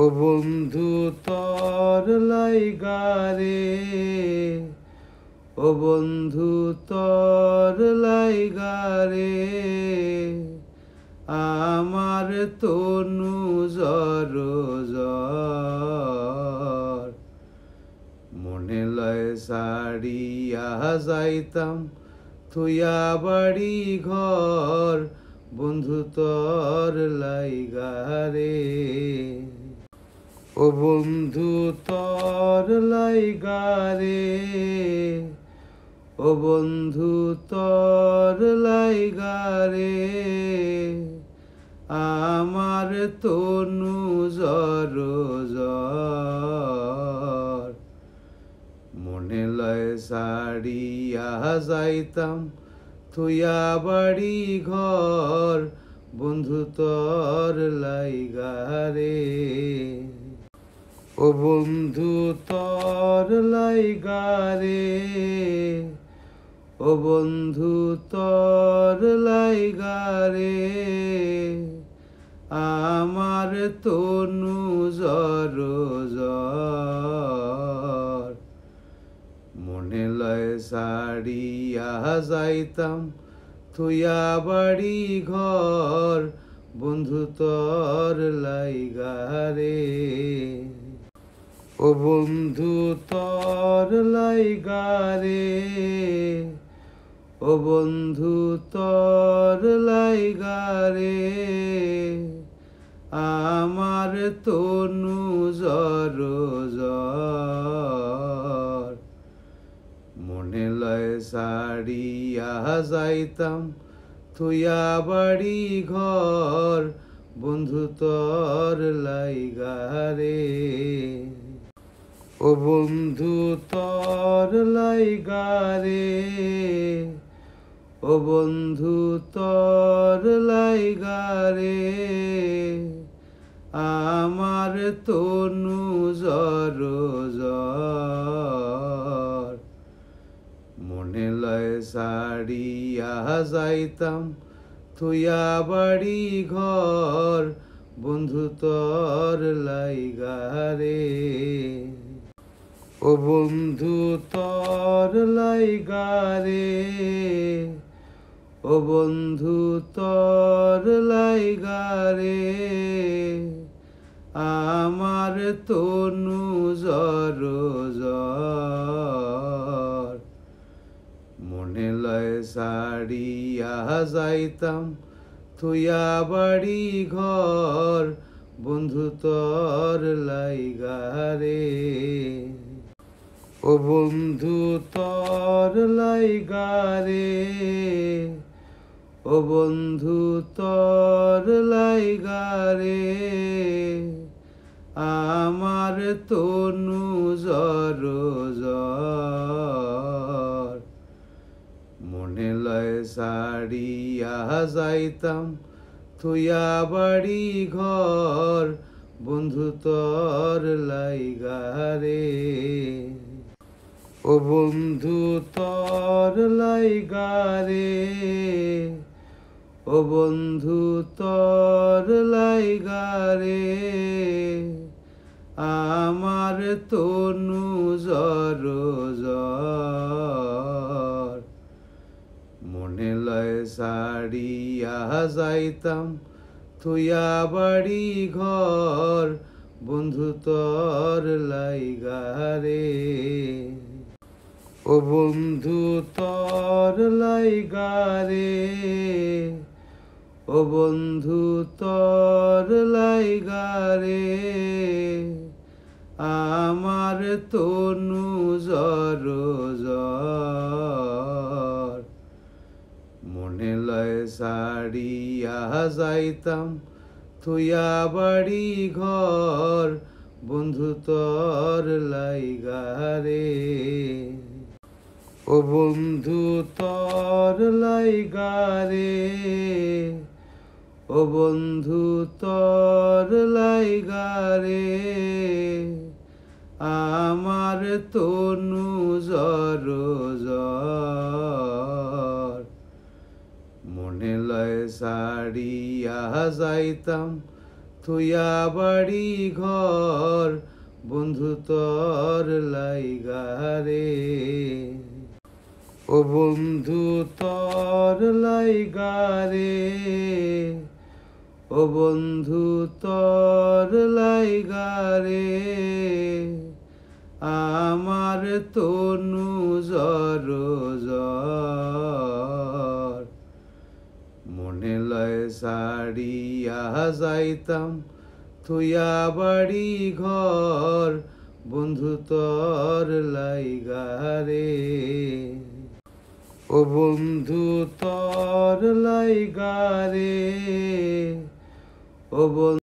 ও বন্ধু তর লাইগারে ও বন্ধু তর লাইগারে আমার তনু জর জর মনে লয় সাড়িয়া যাইতাম থুয়া বাড়ি ঘর বন্ধু তর লাইগারে ও বন্ধু তর লাইগারে ও বন্ধু তর লাইগারে আমার তনু জর জর মনে লয় সাড়িয়া যাইতাম তুইয়া বাড়ি ঘর বন্ধু তর লাইগারে ও বন্ধু তর লাইগারে ও বন্ধু তর লাইগারে আমার তনু জর মনে লয় সাড়িয়া যাইতাম থুয়া বাড়ি ঘর বন্ধু তর লাইগারে ও বন্ধু তর লাইগারে ও বন্ধু তর লাইগারে আমার তনু জর মনে লয় সাড়িয়া যাইতাম তুইয়া বাড়ি ঘর বন্ধু তর লাইগারে ও বন্ধু তর লাইগারে ও বন্ধু তর লাইগারে আমার তনু জর জর মনে লয় সাড়িয়া যাইতাম তুইয়া বাড়ি ঘর বন্ধু তর লাই ও বন্ধু তর লাইগারে ও বন্ধু তর লাইগারে আমার তনু জর জর মনে লয় সাড়িয়া যাইতাম থুয়া বাড়ি ঘর বন্ধু তর লাইগারে ও বন্ধু তর লাইগারে ও বন্ধু তর লাইগারে আমার তনু জর জর মনে লয় সাড়িয়া যাইতাম থুয়া বাড়ি ঘর বন্ধু তর লাইগারে ও বন্ধু তর লাইগারে ও বন্ধু তর লাইগারে আমার তনু জর জর মনে লয় সাড়িয়া যাইতাম থুয়া বাড়ি ঘর বন্ধু তর লাইগারে ও বন্ধু তর লাইগারে ও বন্ধু তর লাইগারে আমার তনু জর জর মনে লয় সাড়িয়া যাইতাম থুয়া বাড়ি ঘর বন্ধু তর লাইগারে ও বন্ধু তর লাইগারে ও বন্ধু তর লাইগারে আমার তনু জর মনে লয় সাড়িয়া যাইতাম থুয়া বাড়ি ঘর বন্ধু তর লাইগারে ও বন্ধু তর লাইগারে ও বন্ধু তর লাইগারে আমার তনু জর মনে লয় সাড়িয়া যাইতাম থুয়া বাড়ি ঘর বন্ধু তর লাইগারে ও বন্ধু তর লাই গারে ও